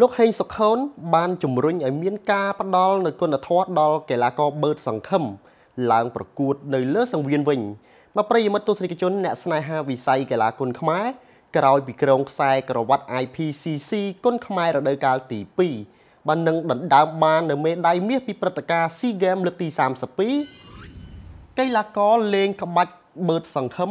លោកហេងសុខុនបានជំរុញឲ្យមានការផ្ដល់នូវគុណធម៌ដល់កីឡាករបឺតសង្ឃឹមឡើងប្រកួត នៅលើសង្វៀនវិញមកប្រិយមិត្តទស្សនិកជនអ្នកស្នេហាវិស័យកីឡាគុនខ្មែរក្រោយ ពីក្រុងខ្សែក្រវ៉ាត់ IPCC គុនខ្មែររដូវកាលទី2បាននឹងដណ្ដើមបាន នៅមេដាយមាសពីព្រឹត្តិការណ៍ SEA Games លើកទី32កីឡាករលេងក្បាច់បឺតសង្ឃឹម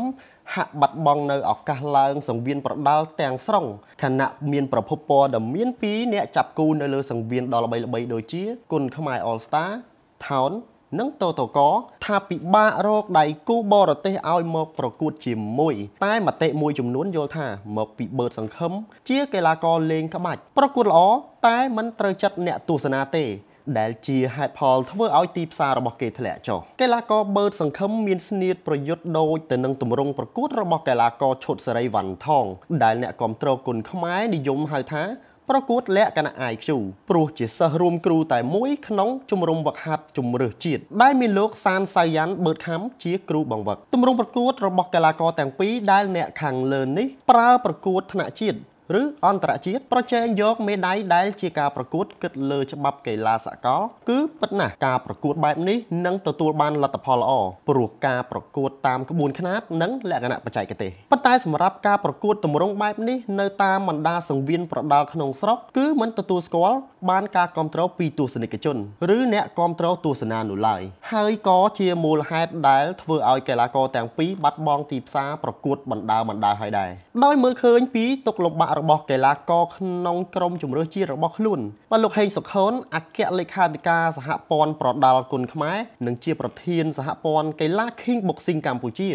ហាក់បាត់បង់នៅឱកាសឡើងសង្វៀនប្រដាល់ទាំងស្រុងខណៈមានប្រភពព័ត៌មានពីអ្នកចាប់គូនៅលើសង្វៀនដ៏ល្បីៗដូចជាគុណខ្មែរ All Star Town និងតតកថាពិបាករកដៃគូបរទេសឲ្យមកប្រកួតជាមួយ តែមតិមួយចំនួនយល់ថាមកពីបឺតសង្ឃឹមជាកីឡាករលេងក្បាច់ប្រកួតល្អតែមិនត្រូវចិត្តអ្នកទស្សនាទេដែលជាហេតុផលធ្វើឲ្យទីផ្សាររបស់គេធ្លាក់ចុះកីឡាករបើតសង្ឃឹមមានស្នៀតប្រយុទ្ធដូចទៅនឹងទម្រង់ប្រកួតរបស់កីឡាករឈុតសេរីវ៉ាន់ថងដែលអ្នកគ្រប់គ្រងគុណខ្មែរនិយមហៅថាប្រកួតលក្ខណៈ IQ ព្រោះជាសិស្សរួមគ្រូតែមួយក្នុងជំរំវឹកហាត់ជំរើសជាតិដែលមានលោកសានសាយ៉ាន់បឺតខាំជាគ្រូបង្វឹកទម្រង់ប្រកួតរបស់កីឡាករទាំងពីរដែលអ្នកខាងលើនេះប្រើប្រកួតថ្នាក់ជាតិឬអន្តរជាតិប្រជែងយកមេដាយដែលជាការប្រកួតគិតលើច្បាប់កីឡាសកលគឺពិតណាស់ការប្រកួតបែបនេះនឹងទទួលបានលទ្ធផលល្អព្រោះការប្រកួតតាមក្បួនខ្នាតនិង លក្ខណៈបច្ចេកទេសប៉ុន្តែសម្រាប់ការប្រកួតទម្រង់បែបនេះនៅតាមបណ្ដាសង្វៀនប្រដាល់ក្នុងស្រុកគឺមិនទទួលស្គាល់បានការគ្រប់គ្រងពីទស្សនិកជនឬអ្នកគ្រប់គ្រងទស្សនានោះឡើយហើយក៏ជាមូលហេតុដែលធ្វើឲ្យកីឡាករទាំងពីរបាត់បង់ទីផ្សារប្រកួត បណ្ដាបណ្ដាហើយដែរដោយមើលឃើញពីទុកលំបាករបស់កីឡាករក្នុងក្រុមជម្រើសជាតិរបស់ខ្លួនបាទលោកហេងសុខុនអគ្គលេខាធិការសហព័ន្ធប្រដាល់គុនខ្មែរនិងជាប្រធានសហព័ន្ធកីឡា King Boxing កម្ពុជា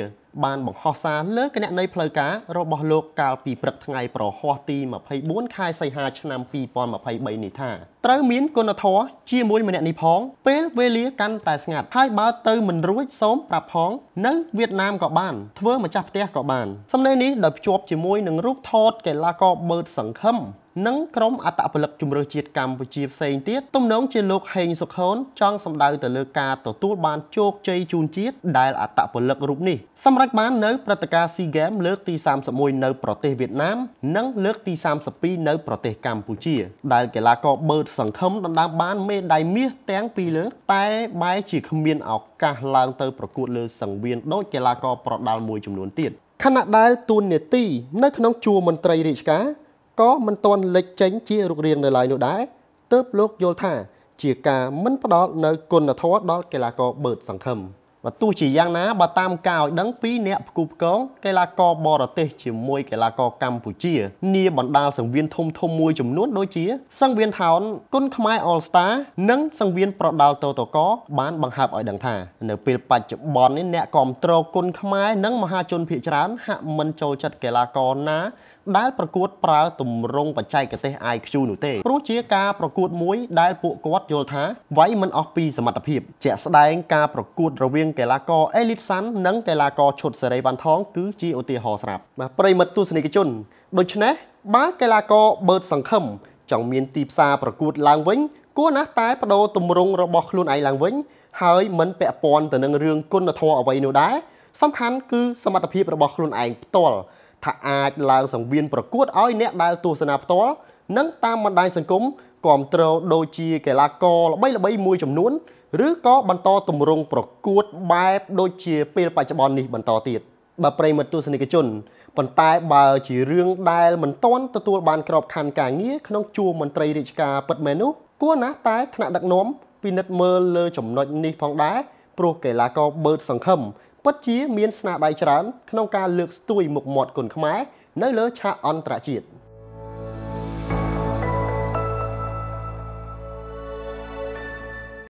បានបង្ហោះសារលើគណនីផ្លូវការរបស់លោកកាលពីព្រឹកថ្ងៃប្រហ័សទី24ខែសីហាឆ្នាំ2023នេះថាត្រូវមានគុណធម៌ជាមួយម្នាក់នេះផង ពេលវេលាកាន់តែស្ងាត់ហើយបើទៅមិនរួចសូមប្រាប់ផងនៅវៀតណាមក៏បានធ្វើម្ចាស់ផ្ទះក៏បាន សំឡេងនេះដោយភ្ជាប់ជាមួយនឹងរូបថតកីឡាករបឺតសង្ឃឹមនិងក្រុមអត្តពលិកជំនឿជាតិកម្ពុជាផ្សេងទៀតទំនងជាលោកហេងសុខូនចង់សម្ដៅទៅលើការទទួលបានជោគជ័យជូនជាតិដែលអត្តពលិករូបនេះ សម្រេចបាននៅព្រឹត្តិការណ៍ SEA Games លើកទី31នៅ ប្រទេសវៀតណាមនិងលើកទី32នៅប្រទេសកម្ពុជា ដែលកីឡាករបឺតសង្ឃឹមដណ្ដើមបានមេដាយមាសទាំងពីរលើកតែបែរជាគ្មានឱកាសឡើងទៅប្រកួតលើសង្វៀនដោយកីឡាករប្រដាល់មួយចំនួនទៀតខណៈដែលទូននេតិនៅក្នុងជួរមន្ត្រីរាជការក៏មិនទាន់លេចចេញជារូបរាងនៅឡើយនោះដែរទើបលោកយល់ថា ជាការមិនផ្ដល់នៅគុណធម៌ដល់កីឡាករបឺតសង្ឃឹមបើទោះជាយ៉ាងណាបើតាមការឲ្យដឹងពីអ្នកផ្គូផ្គងកីឡាករបរទេស ជាមួយកីឡាករកម្ពុជានាបណ្ដាសង្វៀនធំធំមួយចំនួនដូចជា សង្វៀនថោនគុណខ្មែរ All Star និងសង្វៀនប្រដាល់តូតកបានបង្ហើបឲ្យដឹងថានៅពេលបច្ចុប្បន្ននេះអ្នកគ្រប់គ្រងគុណខ្មែរនិងមហាជនភាគច្រើនហាក់មិនចូលចិត្តកីឡាករណាដែលប្រកួតប្រើទម្រង់បច្ចេកទេស IQ នោះទេព្រោះជាការប្រកួតមួយដែលពួកគាត់យល់ថាវាយមិនអស់ពីសមត្ថភាពជាក់ស្ដែងការប្រកួតរវាងកីឡាករ Elite Sun និងកីឡាករឈុតសេរីវ៉ាន់ថងគឺជាឧទាហរណ៍ស្រាប់បាទប្រិមិត្តទស្សនិកជនដូច្នេះបើកីឡាករបើតសង្ឃឹមចង់មានទីផ្សារប្រកួតឡើងវិញគួរណាស់តែបដូរទម្រង់របស់ខ្លួនឯងឡើងវិញហើយមិនពាក់ព័ន្ធទៅនឹងរឿងគុណធម៌អ្វីនោះដែរសំខាន់គឺសមត្ថភាពរបស់ខ្លួនឯងផ្ទាល់ថាអាចឡើងសង្វៀនប្រកួតឲ្យអ្នកដែលទស្សនាផ្ទាល់និងតាមបណ្ដាញសង្គមគ្រប់គ្រងដូចជាកីឡាករល្បីល្បីមួយចំនួន ឬក៏បន្តទម្រង់ប្រកួតបែបដូចជាពេលបច្ចុប្បន្ននេះបន្តទៀតបើប្រិមត្តទស្សនិកជនប៉ុន្តែបើជារឿងដែលមិនទាន់ទទួលបានក្របខ័ណ្ឌការងារក្នុងជួរមន្ត្រីរាជការពិតមែននោះគួរណាស់តែថ្នាក់ដឹកនាំពិនិត្យមើលលើចំណុចនេះផងដែរព្រោះកីឡាករបឺតសង្ឃឹមពិតជាមានស្នាដៃច្រើនក្នុងការលើកស្ទួយមុខមាត់គុនខ្មែរនៅលើឆាកអន្តរជាតិ។